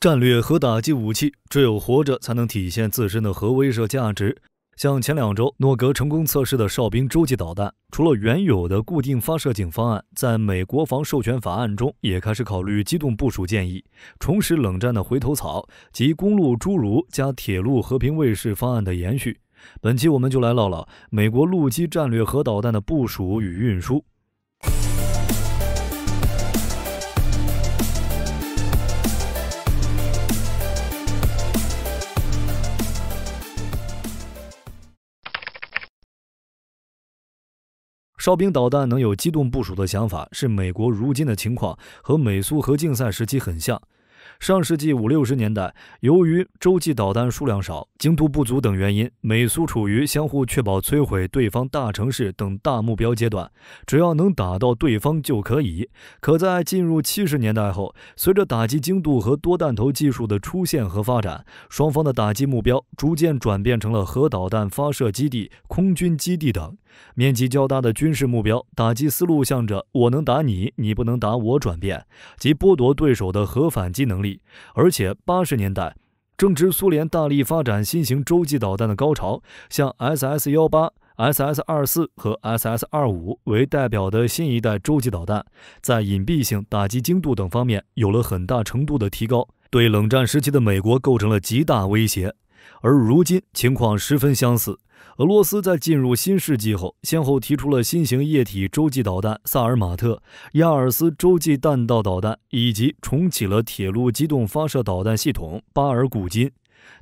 战略核打击武器只有活着才能体现自身的核威慑价值。像前两周诺格成功测试的“哨兵”洲际导弹，除了原有的固定发射井方案，在美国防授权法案中也开始考虑机动部署建议，重拾冷战的回头草及公路侏儒加铁路和平卫士方案的延续。本期我们就来唠唠美国陆基战略核导弹的部署与运输。哨兵导弹能有机动部署的想法，是美国如今的情况和美苏核竞赛时期很像。上世纪五六十年代，由于洲际导弹数量少、精度不足等原因，美苏处于相互确保摧毁对方大城市等大目标阶段，只要能打到对方就可以。可在进入七十年代后，随着打击精度和多弹头技术的出现和发展，双方的打击目标逐渐转变成了核导弹发射基地、空军基地等面积较大的军事目标，打击思路向着“我能打你，你不能打我”转变，即剥夺对手的核反击能力。而且，八十年代正值苏联大力发展新型洲际导弹的高潮，像 SS 幺八、SS 二四和 SS 二五为代表的新一代洲际导弹，在隐蔽性、打击精度等方面有了很大程度的提高，对冷战时期的美国构成了极大威胁。而如今情况十分相似。俄罗斯在进入新世纪后，先后提出了新型液体洲际导弹“萨尔马特”、“亚尔斯”洲际弹道导弹，以及重启了铁路机动发射导弹系统“巴尔古金”。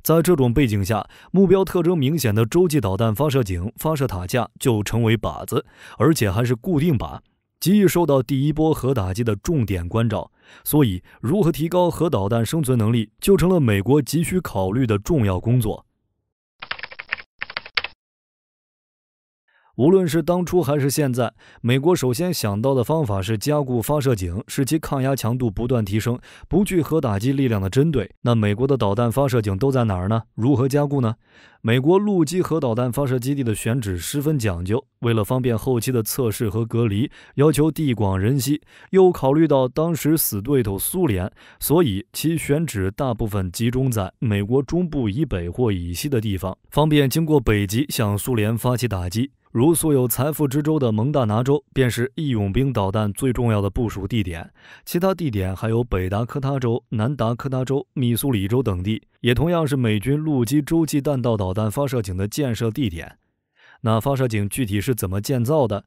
在这种背景下，目标特征明显的洲际导弹发射井、发射塔架就成为靶子，而且还是固定靶，极易受到第一波核打击的重点关照。所以，如何提高核导弹生存能力，就成了美国急需考虑的重要工作。无论是当初还是现在，美国首先想到的方法是加固发射井，使其抗压强度不断提升，不惧核打击力量的针对。那美国的导弹发射井都在哪儿呢？如何加固呢？美国陆基核导弹发射基地的选址十分讲究，为了方便后期的测试和隔离，要求地广人稀，又考虑到当时死对头苏联，所以其选址大部分集中在美国中部以北或以西的地方，方便经过北极向苏联发起打击。如素有“财富之州”的蒙大拿州，便是义勇兵导弹最重要的部署地点。其他地点还有北达科他州、南达科他州、密苏里州等地，也同样是美军陆基洲际弹道导弹发射井的建设地点。那发射井具体是怎么建造的？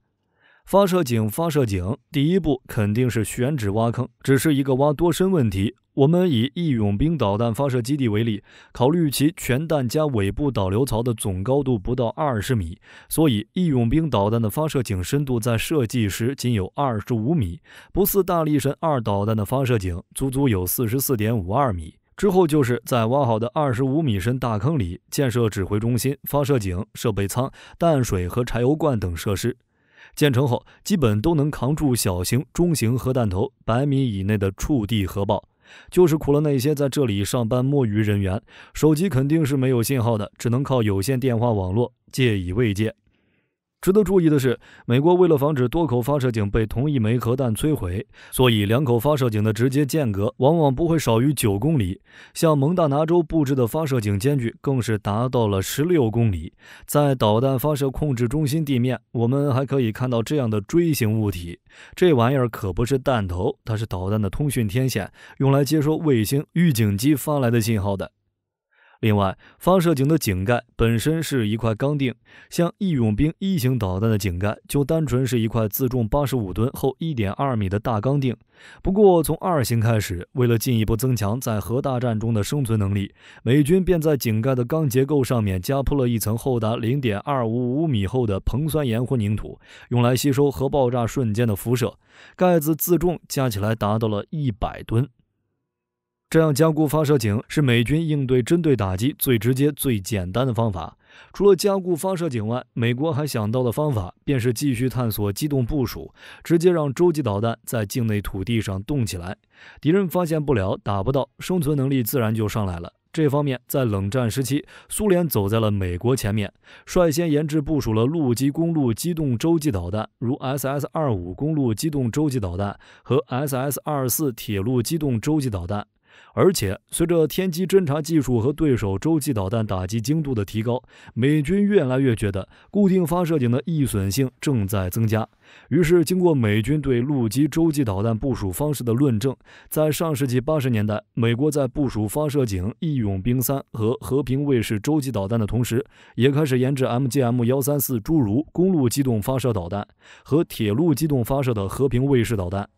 发射井，发射井，第一步肯定是选址挖坑，只是一个挖多深问题。我们以“义勇兵”导弹发射基地为例，考虑其全弹加尾部导流槽的总高度不到二十米，所以“义勇兵”导弹的发射井深度在设计时仅有二十五米，不似“大力神二”导弹的发射井足足有四十四点五二米。之后就是在挖好的二十五米深大坑里建设指挥中心、发射井、设备舱、淡水和柴油罐等设施。建成后，基本都能扛住小型、中型核弹头百米以内的触地核爆。就是苦了那些在这里上班摸鱼人员，手机肯定是没有信号的，只能靠有线电话网络借以慰藉。值得注意的是，美国为了防止多口发射井被同一枚核弹摧毁，所以两口发射井的直接间隔往往不会少于九公里。像蒙大拿州布置的发射井间距更是达到了十六公里。在导弹发射控制中心地面，我们还可以看到这样的锥形物体，这玩意儿可不是弹头，它是导弹的通讯天线，用来接收卫星预警机发来的信号的。另外，发射井的井盖本身是一块钢锭，像义勇兵一型导弹的井盖就单纯是一块自重八十五吨、厚一点二米的大钢锭。不过，从二型开始，为了进一步增强在核大战中的生存能力，美军便在井盖的钢结构上面加铺了一层厚达零点二五五米厚的硼酸盐混凝土，用来吸收核爆炸瞬间的辐射。盖子自重加起来达到了一百吨。这样加固发射井是美军应对针对打击最直接、最简单的方法。除了加固发射井外，美国还想到的方法，便是继续探索机动部署，直接让洲际导弹在境内土地上动起来，敌人发现不了，打不到，生存能力自然就上来了。这方面，在冷战时期，苏联走在了美国前面，率先研制部署了陆基公路机动洲际导弹，如 SS-25 公路机动洲际导弹和 SS-24 铁路机动洲际导弹。而且，随着天基侦察技术和对手洲际导弹打击精度的提高，美军越来越觉得固定发射井的易损性正在增加。于是，经过美军对陆基洲际导弹部署方式的论证，在上世纪八十年代，美国在部署发射井“义勇兵三”和“和平卫士”洲际导弹的同时，也开始研制 MGM- 幺三四“诸如公路机动发射导弹和铁路机动发射的“和平卫士”导弹。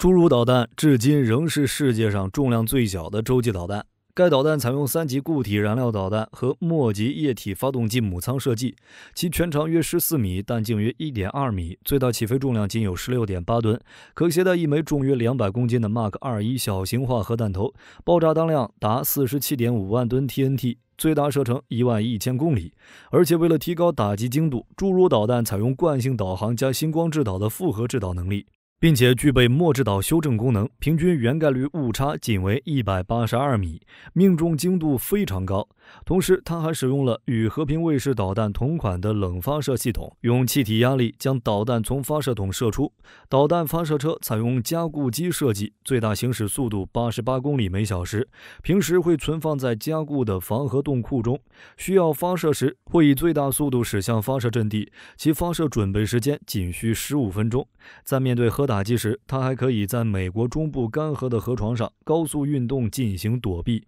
侏儒导弹至今仍是世界上重量最小的洲际导弹。该导弹采用三级固体燃料导弹和末级液体发动机母舱设计，其全长约十四米，弹径约一点二米，最大起飞重量仅有十六点八吨，可携带一枚重约两百公斤的 Mark 二一小型化核弹头，爆炸当量达四十七点五万吨 TNT，最大射程一万一千公里。而且，为了提高打击精度，侏儒导弹采用惯性导航加星光制导的复合制导能力。并且具备末制岛修正功能，平均圆概率误差仅为一百八十二米，命中精度非常高。同时，它还使用了与和平卫士导弹同款的冷发射系统，用气体压力将导弹从发射筒射出。导弹发射车采用加固机设计，最大行驶速度八十八公里每小时。平时会存放在加固的防核洞库中，需要发射时会以最大速度驶向发射阵地。其发射准备时间仅需十五分钟。在面对核打击时，它还可以在美国中部干涸的河床上高速运动进行躲避。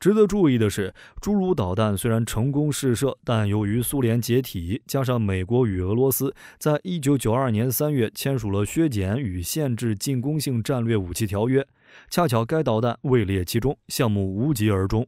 值得注意的是，侏儒导弹虽然成功试射，但由于苏联解体，加上美国与俄罗斯在一九九二年三月签署了削减与限制进攻性战略武器条约，恰巧该导弹位列其中，项目无疾而终。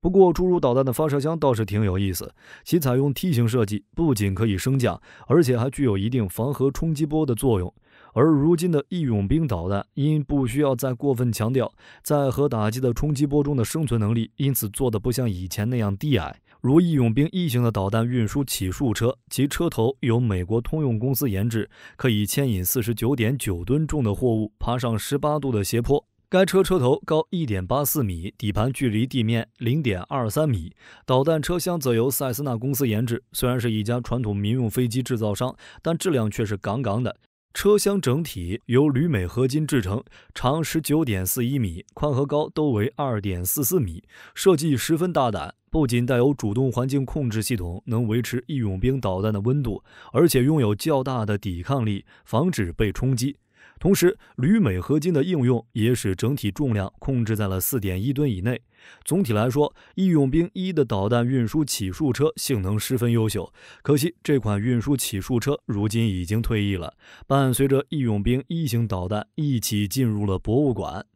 不过，侏儒导弹的发射箱倒是挺有意思，其采用梯形设计，不仅可以升降，而且还具有一定防核冲击波的作用。而如今的义勇兵导弹因不需要再过分强调在核打击的冲击波中的生存能力，因此做得不像以前那样低矮。如义勇兵一型的导弹运输起竖车，其车头由美国通用公司研制，可以牵引四十九点九吨重的货物，爬上十八度的斜坡。该车车头高一点八四米，底盘距离地面零点二三米。导弹车厢则由塞斯纳公司研制，虽然是一家传统民用飞机制造商，但质量却是杠杠的。车厢整体由铝镁合金制成，长十九点四一米，宽和高都为二点四四米，设计十分大胆。不仅带有主动环境控制系统，能维持“义勇兵”导弹的温度，而且拥有较大的抵抗力，防止被冲击。同时，铝镁合金的应用也使整体重量控制在了四点一吨以内。总体来说，义勇兵一的导弹运输起竖车性能十分优秀。可惜，这款运输起竖车如今已经退役了，伴随着义勇兵一型导弹一起进入了博物馆。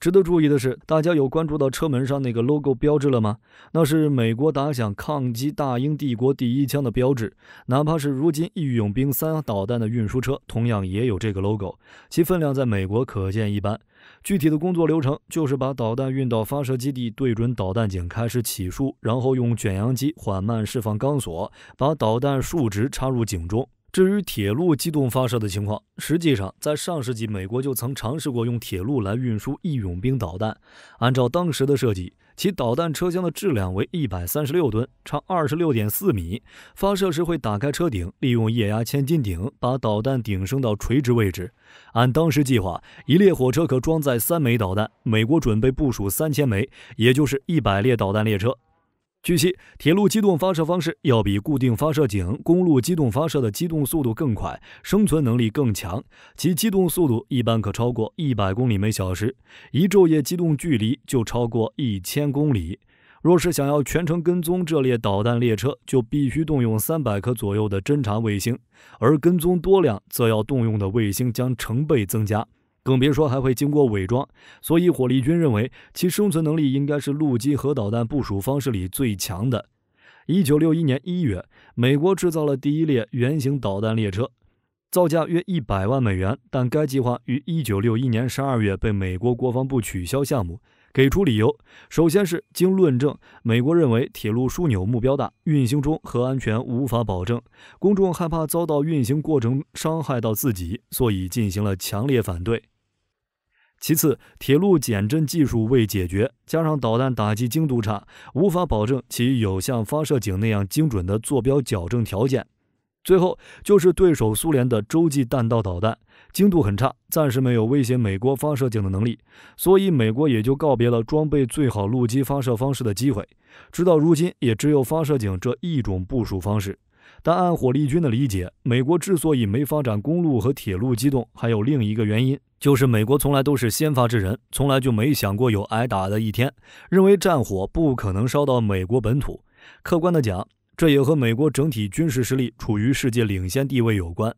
值得注意的是，大家有关注到车门上那个 logo 标志了吗？那是美国打响抗击大英帝国第一枪的标志。哪怕是如今义勇兵三导弹的运输车，同样也有这个 logo，其分量在美国可见一斑。具体的工作流程就是把导弹运到发射基地，对准导弹井开始起竖，然后用卷扬机缓慢释放钢索，把导弹竖直插入井中。至于铁路机动发射的情况，实际上在上世纪，美国就曾尝试过用铁路来运输义勇兵导弹。按照当时的设计，其导弹车厢的质量为一百三十六吨，长二十六点四米。发射时会打开车顶，利用液压千斤顶把导弹顶升到垂直位置。按当时计划，一列火车可装载三枚导弹，美国准备部署三千枚，也就是一百列导弹列车。据悉，铁路机动发射方式要比固定发射井、公路机动发射的机动速度更快，生存能力更强。其机动速度一般可超过一百公里每小时，一昼夜机动距离就超过一千公里。若是想要全程跟踪这列导弹列车，就必须动用三百颗左右的侦察卫星，而跟踪多辆则要动用的卫星将成倍增加。更别说还会经过伪装，所以火力军认为其生存能力应该是陆基核导弹部署方式里最强的。一九六一年一月，美国制造了第一列原型导弹列车，造价约一百万美元，但该计划于一九六一年十二月被美国国防部取消项目，给出理由首先是经论证，美国认为铁路枢纽目标大，运行中核安全无法保证，公众害怕遭到运行过程伤害到自己，所以进行了强烈反对。其次，铁路减震技术未解决，加上导弹打击精度差，无法保证其有像发射井那样精准的坐标矫正条件。最后就是对手苏联的洲际弹道导弹精度很差，暂时没有威胁美国发射井的能力，所以美国也就告别了装备最好陆基发射方式的机会。直到如今，也只有发射井这一种部署方式。但按火力军的理解，美国之所以没发展公路和铁路机动，还有另一个原因。就是美国从来都是先发制人，从来就没想过有挨打的一天，认为战火不可能烧到美国本土。客观的讲，这也和美国整体军事实力处于世界领先地位有关。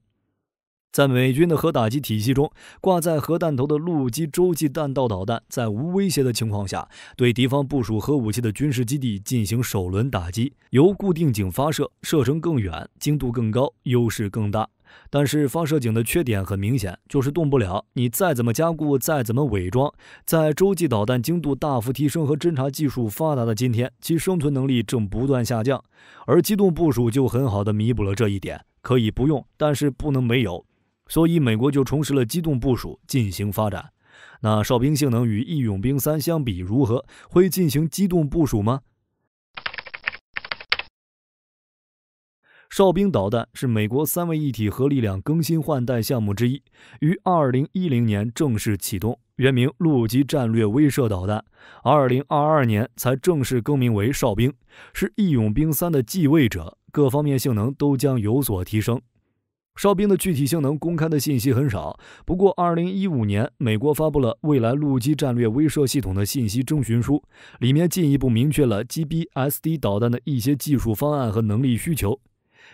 在美军的核打击体系中，挂在核弹头的陆基洲际弹道导弹，在无威胁的情况下，对敌方部署核武器的军事基地进行首轮打击，由固定井发射，射程更远，精度更高，优势更大。但是发射井的缺点很明显，就是动不了。你再怎么加固，再怎么伪装，在洲际导弹精度大幅提升和侦察技术发达的今天，其生存能力正不断下降。而机动部署就很好的弥补了这一点，可以不用，但是不能没有。所以美国就重拾了机动部署进行发展。那哨兵性能与义勇兵三相比如何？会进行机动部署吗？哨兵导弹是美国三位一体核力量更新换代项目之一，于二零一零年正式启动，原名陆基战略威慑导弹，二零二二年才正式更名为哨兵，是义勇兵三的继位者，各方面性能都将有所提升。哨兵的具体性能公开的信息很少，不过二零一五年美国发布了未来陆基战略威慑系统的信息征询书，里面进一步明确了 GBSD 导弹的一些技术方案和能力需求。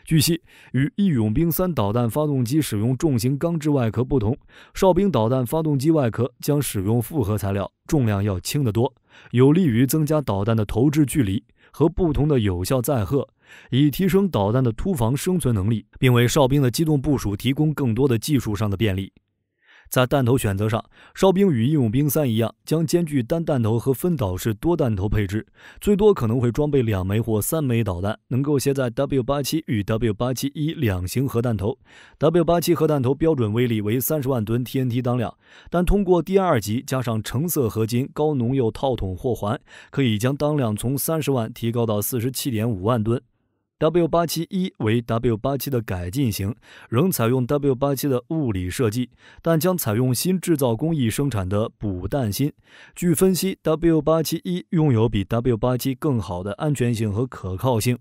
据悉，与“义勇兵”三导弹发动机使用重型钢制外壳不同，“哨兵”导弹发动机外壳将使用复合材料，重量要轻得多，有利于增加导弹的投掷距离和不同的有效载荷，以提升导弹的突防生存能力，并为“哨兵”的机动部署提供更多的技术上的便利。在弹头选择上，哨兵与义勇兵三一样，将兼具单弹头和分导式多弹头配置，最多可能会装备两枚或三枚导弹，能够携带 W87 与 w 8 7一两型核弹头。W87 核弹头标准威力为三十万吨 TNT 当量，但通过第二级加上橙色合金高浓铀套筒或环，可以将当量从三十万提高到四十七点五万吨。W 八七一为 W 八七的改进型，仍采用 W 八七的物理设计，但将采用新制造工艺生产的补氮芯。据分析，W 八七一拥有比 W 八七更好的安全性和可靠性。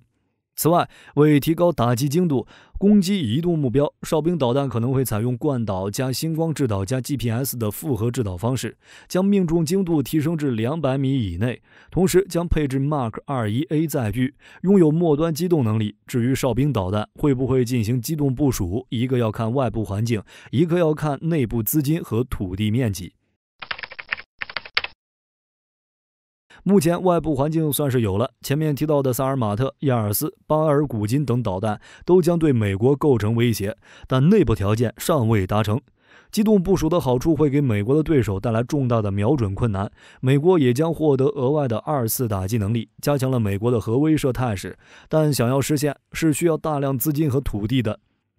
此外，为提高打击精度，攻击移动目标，哨兵导弹可能会采用惯导加星光制导加 GPS 的复合制导方式，将命中精度提升至两百米以内。同时，将配置 Mark 二一 A 载具，拥有末端机动能力。至于哨兵导弹会不会进行机动部署，一个要看外部环境，一个要看内部资金和土地面积。目前外部环境算是有了，前面提到的萨尔马特、亚尔斯、巴尔古金等导弹都将对美国构成威胁，但内部条件尚未达成。机动部署的好处会给美国的对手带来重大的瞄准困难，美国也将获得额外的二次打击能力，加强了美国的核威慑态势。但想要实现，是需要大量资金和土地的。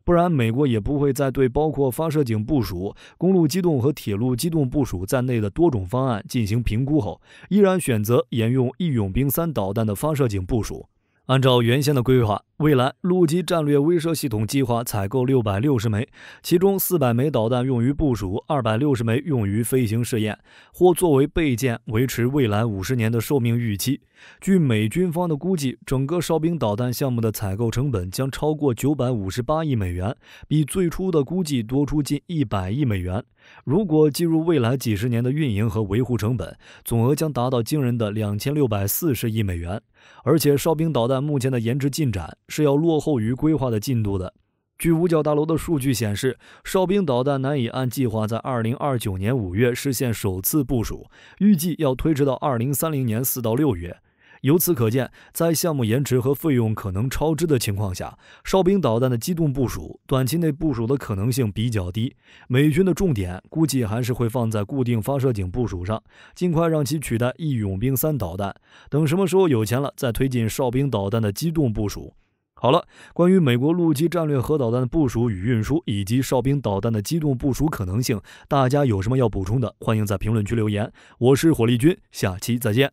不然，美国也不会在对包括发射井部署、公路机动和铁路机动部署在内的多种方案进行评估后，依然选择沿用“义勇兵三”导弹的发射井部署。按照原先的规划，未来陆基战略威慑系统计划采购六百六十枚，其中四百枚导弹用于部署，二百六十枚用于飞行试验或作为备件，维持未来五十年的寿命预期。据美军方的估计，整个“哨兵”导弹项目的采购成本将超过九百五十八亿美元，比最初的估计多出近一百亿美元。如果计入未来几十年的运营和维护成本，总额将达到惊人的两千六百四十亿美元。而且，哨兵导弹目前的研制进展是要落后于规划的进度的。据五角大楼的数据显示，哨兵导弹难以按计划在2029年5月实现首次部署，预计要推迟到2030年4到6月。由此可见，在项目延迟和费用可能超支的情况下，哨兵导弹的机动部署短期内部署的可能性比较低。美军的重点估计还是会放在固定发射井部署上，尽快让其取代义勇兵三导弹。等什么时候有钱了，再推进哨兵导弹的机动部署。好了，关于美国陆基战略核导弹的部署与运输，以及哨兵导弹的机动部署可能性，大家有什么要补充的，欢迎在评论区留言。我是火力军，下期再见。